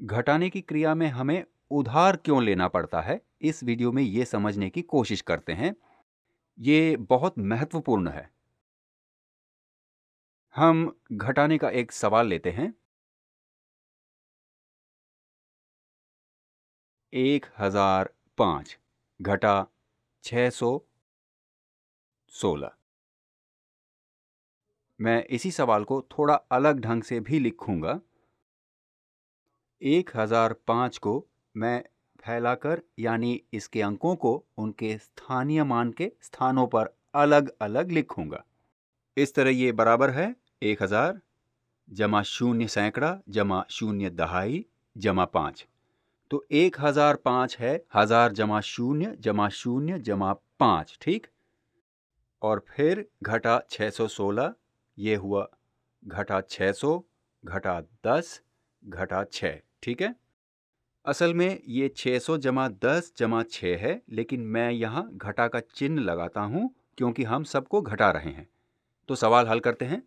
घटाने की क्रिया में हमें उधार क्यों लेना पड़ता है इस वीडियो में ये समझने की कोशिश करते हैं ये बहुत महत्वपूर्ण है हम घटाने का एक सवाल लेते हैं एक हजार पांच घटा छह सौ सोलह मैं इसी सवाल को थोड़ा अलग ढंग से भी लिखूंगा एक हजार पाँच को मैं फैलाकर यानी इसके अंकों को उनके स्थानीय मान के स्थानों पर अलग अलग लिखूंगा इस तरह ये बराबर है एक हजार जमा शून्य सैकड़ा जमा शून्य दहाई जमा पाँच तो एक हजार पाँच है हजार जमा शून्य जमा शून्य जमा पाँच ठीक और फिर घटा छः सौ सोलह ये हुआ घटा छः सौ घटा दस घटा छः ठीक है असल में ये 600 जमा दस जमा छ है लेकिन मैं यहां घटा का चिन्ह लगाता हूं क्योंकि हम सबको घटा रहे हैं तो सवाल हल करते हैं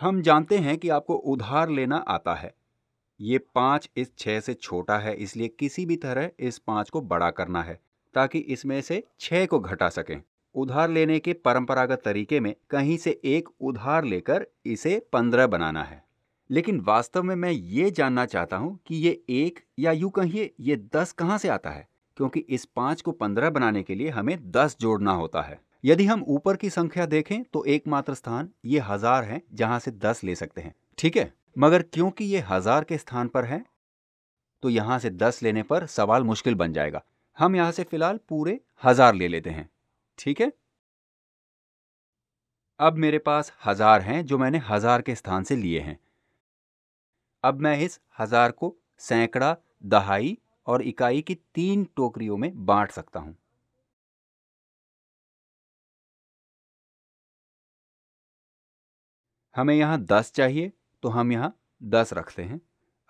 हम जानते हैं कि आपको उधार लेना आता है ये पांच इस छह से छोटा है इसलिए किसी भी तरह इस पांच को बड़ा करना है ताकि इसमें से छह को घटा सकें उधार लेने के परंपरागत तरीके में कहीं से एक उधार लेकर इसे पंद्रह बनाना है लेकिन वास्तव में मैं ये जानना चाहता हूं कि ये एक या यू कहिए ये दस कहां से आता है क्योंकि इस पांच को पंद्रह बनाने के लिए हमें दस जोड़ना होता है यदि हम ऊपर की संख्या देखें तो एकमात्र स्थान ये हजार है जहां से दस ले सकते हैं ठीक है मगर क्योंकि ये हजार के स्थान पर है तो यहां से दस लेने पर सवाल मुश्किल बन जाएगा हम यहां से फिलहाल पूरे हजार ले लेते हैं ठीक है अब मेरे पास हजार हैं जो मैंने हजार के स्थान से लिए हैं अब मैं इस हजार को सैकड़ा दहाई और इकाई की तीन टोकरियों में बांट सकता हूं हमें यहाँ दस चाहिए तो हम यहाँ दस रखते हैं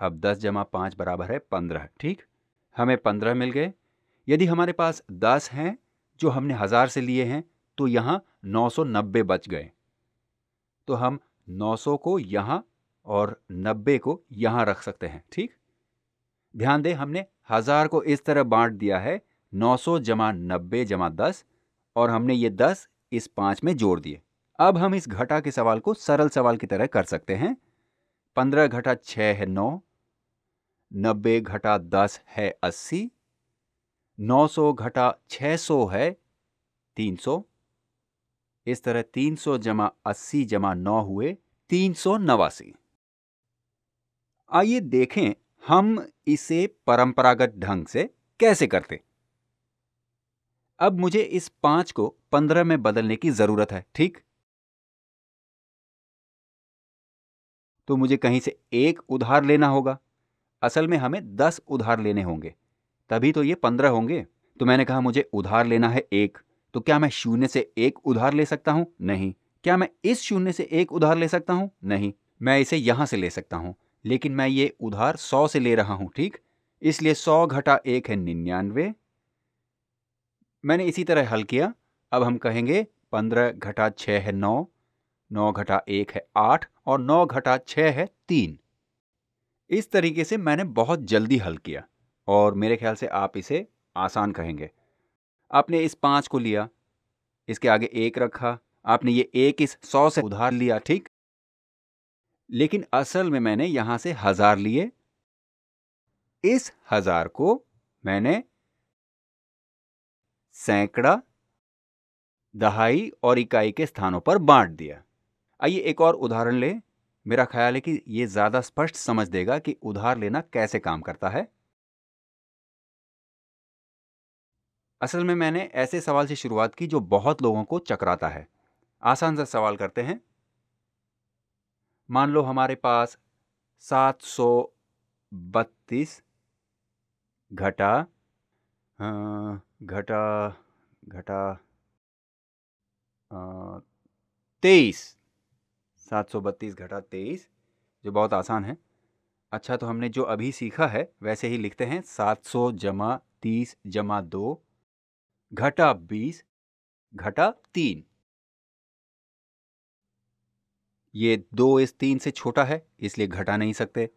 अब दस जमा पाँच बराबर है पंद्रह ठीक हमें पंद्रह मिल गए यदि हमारे पास दस हैं जो हमने हज़ार से लिए हैं तो यहाँ नौ सौ नब्बे बच गए तो हम नौ सौ को यहाँ और नब्बे को यहाँ रख सकते हैं ठीक ध्यान दें हमने हजार को इस तरह बांट दिया है 900 जमा नब्बे जमा दस और हमने ये दस इस पांच में जोड़ दिए अब हम इस घटा के सवाल को सरल सवाल की तरह कर सकते हैं पंद्रह घटा छः है नौ नब्बे घटा दस है अस्सी नौ सौ घटा छः सौ है तीन सौ इस तरह तीन सौ जमा अस्सी जमा नौ हुए तीन सौ नवासी आइए देखें हम इसे परंपरागत ढंग से कैसे करते अब मुझे इस पांच को पंद्रह में बदलने की जरूरत है ठीक तो मुझे कहीं से एक उधार लेना होगा असल में हमें दस उधार लेने होंगे तभी तो ये पंद्रह होंगे तो मैंने कहा मुझे उधार लेना है एक तो क्या मैं शून्य से एक उधार ले सकता हूं नहीं क्या मैं इस शून्य से एक उधार ले सकता हूं नहीं मैं इसे यहां से ले सकता हूं लेकिन मैं ये उधार सौ से ले रहा हूं ठीक इसलिए सौ घटा एक है निन्यानवे मैंने इसी तरह हल किया अब हम कहेंगे पंद्रह घटा छः है नौ नौ घटा एक है आठ और नौ घटा छः है तीन इस तरीके से मैंने बहुत जल्दी हल किया और मेरे ख्याल से आप इसे आसान कहेंगे आपने इस पाँच को लिया इसके आगे एक रखा आपने ये एक इस सौ से उधार लिया ठीक लेकिन असल में मैंने यहां से हजार लिए इस हजार को मैंने सैकड़ा दहाई और इकाई के स्थानों पर बांट दिया आइए एक और उदाहरण ले मेरा ख्याल है कि ये ज्यादा स्पष्ट समझ देगा कि उधार लेना कैसे काम करता है असल में मैंने ऐसे सवाल से शुरुआत की जो बहुत लोगों को चकराता है आसान सा सवाल करते हैं मान लो हमारे पास सात सौ बत्तीस घटा घटा घटा तेईस सात सौ बत्तीस घटा तेईस जो बहुत आसान है अच्छा तो हमने जो अभी सीखा है वैसे ही लिखते हैं सात सौ जमा तीस जमा दो घटा बीस घटा तीन ये दो इस तीन से छोटा है इसलिए घटा नहीं सकते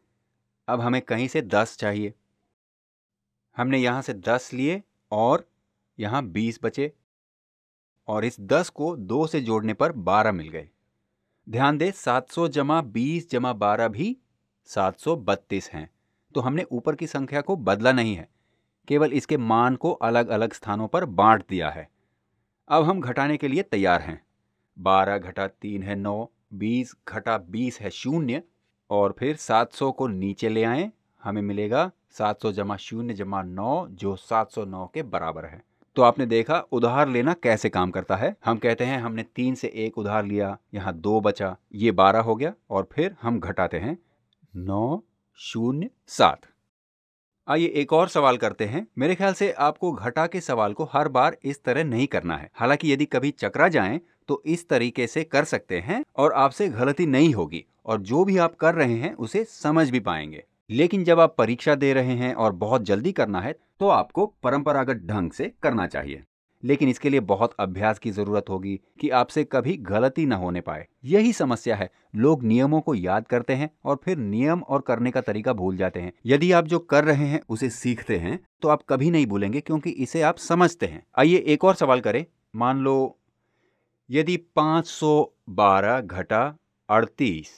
अब हमें कहीं से दस चाहिए हमने यहाँ से दस लिए और यहाँ बीस बचे और इस दस को दो से जोड़ने पर बारह मिल गए ध्यान दें सात सौ जमा बीस जमा बारह भी सात सौ बत्तीस हैं तो हमने ऊपर की संख्या को बदला नहीं है केवल इसके मान को अलग अलग स्थानों पर बांट दिया है अब हम घटाने के लिए तैयार हैं बारह घटा तीन है नौ बीस घटा बीस है शून्य और फिर सात सौ को नीचे ले आए हमें मिलेगा सात सौ जमा शून्य जमा नौ जो सात सौ नौ के बराबर है तो आपने देखा उधार लेना कैसे काम करता है हम कहते हैं हमने तीन से एक उधार लिया यहाँ दो बचा ये बारह हो गया और फिर हम घटाते हैं नौ शून्य सात आइए एक और सवाल करते हैं मेरे ख्याल से आपको घटा के सवाल को हर बार इस तरह नहीं करना है हालांकि यदि कभी चकरा जाए तो इस तरीके से कर सकते हैं और आपसे गलती नहीं होगी और जो भी आप कर रहे हैं उसे समझ भी पाएंगे लेकिन जब आप परीक्षा दे रहे हैं और बहुत जल्दी करना है तो आपको परंपरागत ढंग से करना चाहिए लेकिन इसके लिए बहुत अभ्यास की जरूरत होगी कि आपसे कभी गलती न होने पाए यही समस्या है लोग नियमों को याद करते हैं और फिर नियम और करने का तरीका भूल जाते हैं यदि आप जो कर रहे हैं उसे सीखते हैं तो आप कभी नहीं भूलेंगे क्योंकि इसे आप समझते हैं आइए एक और सवाल करें मान लो यदि 512 घटा 38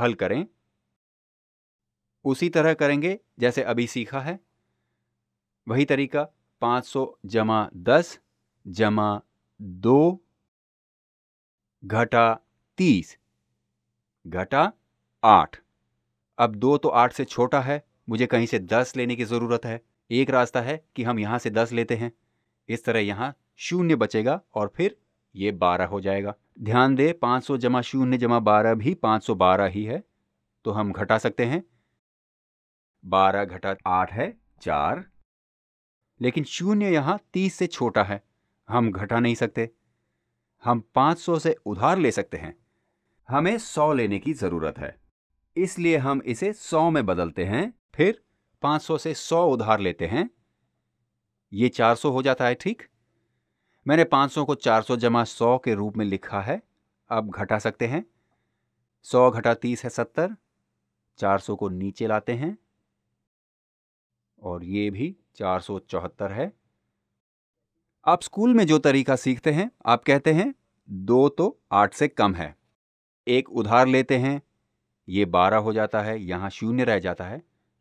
हल करें उसी तरह करेंगे जैसे अभी सीखा है वही तरीका 500 जमा दस जमा दो घटा तीस घटा आठ अब दो तो आठ से छोटा है मुझे कहीं से दस लेने की ज़रूरत है एक रास्ता है कि हम यहां से दस लेते हैं इस तरह यहां शून्य बचेगा और फिर ये बारह हो जाएगा ध्यान दे पांच सौ जमा शून्य जमा बारह भी पांच सौ बारह ही है तो हम घटा सकते हैं बारह घटा आठ है चार लेकिन शून्य यहां तीस से छोटा है हम घटा नहीं सकते हम 500 से उधार ले सकते हैं हमें 100 लेने की जरूरत है इसलिए हम इसे 100 में बदलते हैं फिर 500 से 100 उधार लेते हैं ये 400 हो जाता है ठीक मैंने 500 को 400 जमा 100 के रूप में लिखा है अब घटा सकते हैं 100 घटा 30 है 70 400 को नीचे लाते हैं और ये भी चार है आप स्कूल में जो तरीका सीखते हैं आप कहते हैं दो तो आठ से कम है एक उधार लेते हैं ये बारह हो जाता है यहाँ शून्य रह जाता है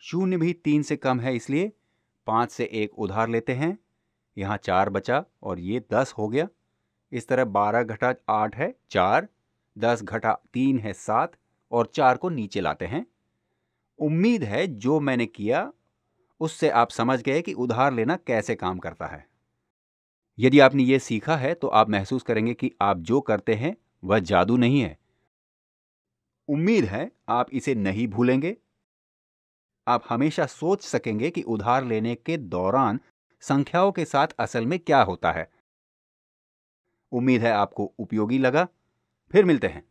शून्य भी तीन से कम है इसलिए पाँच से एक उधार लेते हैं यहाँ चार बचा और ये दस हो गया इस तरह बारह घटा आठ है चार दस घटा तीन है सात और चार को नीचे लाते हैं उम्मीद है जो मैंने किया उससे आप समझ गए कि उधार लेना कैसे काम करता है यदि आपने ये सीखा है तो आप महसूस करेंगे कि आप जो करते हैं वह जादू नहीं है उम्मीद है आप इसे नहीं भूलेंगे आप हमेशा सोच सकेंगे कि उधार लेने के दौरान संख्याओं के साथ असल में क्या होता है उम्मीद है आपको उपयोगी लगा फिर मिलते हैं